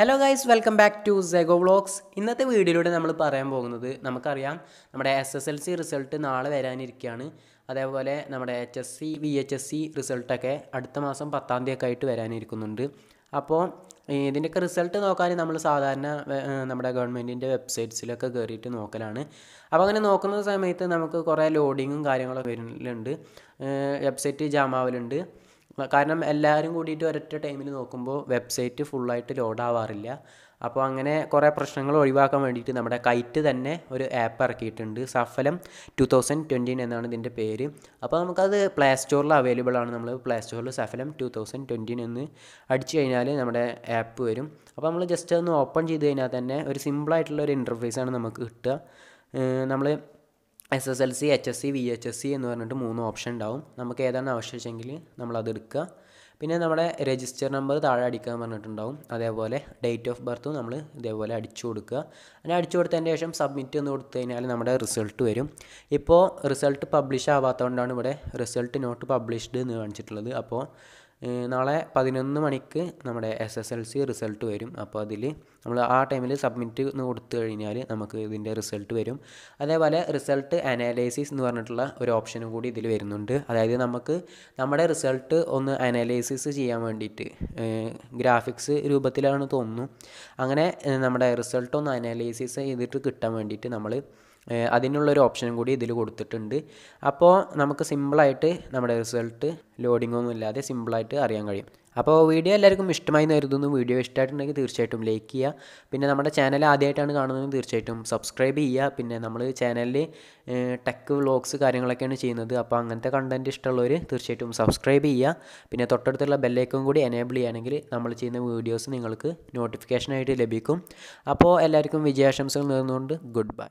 hello guys welcome back to സെഗോ vlogs ഇന്നത്തെ വീഡിയോയിലൂടെ നമ്മൾ പറയാൻ പോകുന്നത് നമുക്കറിയാം നമ്മുടെ S S L C result നാളെ വരാനിരിക്കുകയാണ് അതേപോലെ നമ്മുടെ H S C V H S C റിസൾട്ടൊക്കെ അടുത്ത മാസം പത്താം തീയതി ഒക്കെ ആയിട്ട് വരാനിരിക്കുന്നുണ്ട് അപ്പോൾ ഇതിൻ്റെയൊക്കെ റിസൾട്ട് നോക്കാൻ നമ്മൾ സാധാരണ നമ്മുടെ ഗവൺമെൻറ്റിൻ്റെ വെബ്സൈറ്റ്സിലൊക്കെ കയറിയിട്ട് നോക്കലാണ് അപ്പോൾ അങ്ങനെ നോക്കുന്ന സമയത്ത് നമുക്ക് കുറേ ലോഡിങ്ങും കാര്യങ്ങളൊക്കെ വരുന്നുണ്ട് വെബ്സൈറ്റ് ജാമാവലുണ്ട് കാരണം എല്ലാവരും കൂടിയിട്ട് ഒരൊറ്റ ടൈമിൽ നോക്കുമ്പോൾ വെബ്സൈറ്റ് ഫുള്ളായിട്ട് ലോഡ് ആവാറില്ല അപ്പോൾ അങ്ങനെ കുറേ പ്രശ്നങ്ങൾ ഒഴിവാക്കാൻ വേണ്ടിയിട്ട് നമ്മുടെ കൈറ്റ് തന്നെ ഒരു ആപ്പ് ഇറക്കിയിട്ടുണ്ട് സഫലം ടു തൗസൻഡ് ട്വൻറ്റീൻ എന്നാണ് ഇതിൻ്റെ പേര് അപ്പോൾ നമുക്കത് പ്ലേ സ്റ്റോറിൽ അവൈലബിൾ ആണ് നമ്മൾ പ്ലേ സ്റ്റോറിൽ സഫലം ടു തൗസൻഡ് ട്വൻറ്റീൻ എന്ന് അടിച്ചു കഴിഞ്ഞാൽ നമ്മുടെ ആപ്പ് വരും അപ്പോൾ നമ്മൾ ജസ്റ്റ് ഒന്ന് ഓപ്പൺ ചെയ്ത് കഴിഞ്ഞാൽ തന്നെ ഒരു സിമ്പിളായിട്ടുള്ള ഒരു ആണ് നമുക്ക് കിട്ടുക നമ്മൾ S S L C H S C V H S C എന്ന് പറഞ്ഞിട്ട് മൂന്ന് ഓപ്ഷൻ ഉണ്ടാവും നമുക്ക് ഏതാണ് ആവശ്യമെങ്കിൽ നമ്മളത് എടുക്കുക പിന്നെ നമ്മുടെ രജിസ്റ്റർ നമ്പർ താഴെ അടിക്കാൻ പറഞ്ഞിട്ടുണ്ടാവും അതേപോലെ ഡേറ്റ് ഓഫ് ബർത്തും നമ്മൾ ഇതേപോലെ അടിച്ചു കൊടുക്കുക അങ്ങനെ അടിച്ചു കൊടുത്തതിന് ശേഷം സബ്മിറ്റ് എന്ന് കൊടുത്തു കഴിഞ്ഞാൽ നമ്മുടെ റിസൾട്ട് വരും ഇപ്പോൾ റിസൾട്ട് പബ്ലിഷ് ആവാത്തതുകൊണ്ടാണ് ഇവിടെ റിസൾട്ട് നോട്ട് പബ്ലിഷ്ഡ് എന്ന് കാണിച്ചിട്ടുള്ളത് അപ്പോൾ നാളെ പതിനൊന്ന് മണിക്ക് നമ്മുടെ S S L C result വരും അപ്പോൾ അതിൽ നമ്മൾ ആ ടൈമിൽ സബ്മിറ്റ് എന്ന് കൊടുത്തു കഴിഞ്ഞാൽ നമുക്ക് ഇതിൻ്റെ റിസൾട്ട് വരും അതേപോലെ റിസൾട്ട് അനാലൈസിസ് എന്ന് പറഞ്ഞിട്ടുള്ള ഒരു ഓപ്ഷനും കൂടി ഇതിൽ വരുന്നുണ്ട് അതായത് നമുക്ക് നമ്മുടെ റിസൾട്ട് ഒന്ന് അനാലൈസിസ് ചെയ്യാൻ വേണ്ടിയിട്ട് ഗ്രാഫിക്സ് രൂപത്തിലാണ് തോന്നുന്നു അങ്ങനെ നമ്മുടെ റിസൾട്ട് ഒന്ന് അനാലൈസിസ് ചെയ്തിട്ട് കിട്ടാൻ വേണ്ടിയിട്ട് നമ്മൾ അതിനുള്ളൊരു ഓപ്ഷനും കൂടി ഇതിൽ കൊടുത്തിട്ടുണ്ട് അപ്പോൾ നമുക്ക് സിമ്പിളായിട്ട് നമ്മുടെ റിസൾട്ട് ലോഡിങ്ങൊന്നും ഇല്ലാതെ സിമ്പിളായിട്ട് അറിയാൻ കഴിയും അപ്പോൾ വീഡിയോ എല്ലാവർക്കും ഇഷ്ടമായി കരുതുന്നു വീഡിയോ ഇഷ്ടമായിട്ടുണ്ടെങ്കിൽ തീർച്ചയായിട്ടും ലൈക്ക് ചെയ്യുക പിന്നെ നമ്മുടെ ചാനൽ ആദ്യമായിട്ടാണ് കാണുന്നതെങ്കിൽ തീർച്ചയായിട്ടും സബ്സ്ക്രൈബ് ചെയ്യുക പിന്നെ നമ്മൾ ചാനലിൽ ടെക് വ്ളോഗ്സ് കാര്യങ്ങളൊക്കെയാണ് ചെയ്യുന്നത് അപ്പോൾ അങ്ങനത്തെ കണ്ടൻറ്റ് ഇഷ്ടമുള്ളവർ തീർച്ചയായിട്ടും സബ്സ്ക്രൈബ് ചെയ്യുക പിന്നെ തൊട്ടടുത്തുള്ള ബെല്ലൈക്കും കൂടി എനേബിൾ ചെയ്യുകയാണെങ്കിൽ നമ്മൾ ചെയ്യുന്ന വീഡിയോസ് നിങ്ങൾക്ക് നോട്ടിഫിക്കേഷനായിട്ട് ലഭിക്കും അപ്പോൾ എല്ലാവർക്കും വിജയാശംസകൾ നേർന്നുകൊണ്ട് ഗുഡ് ബൈ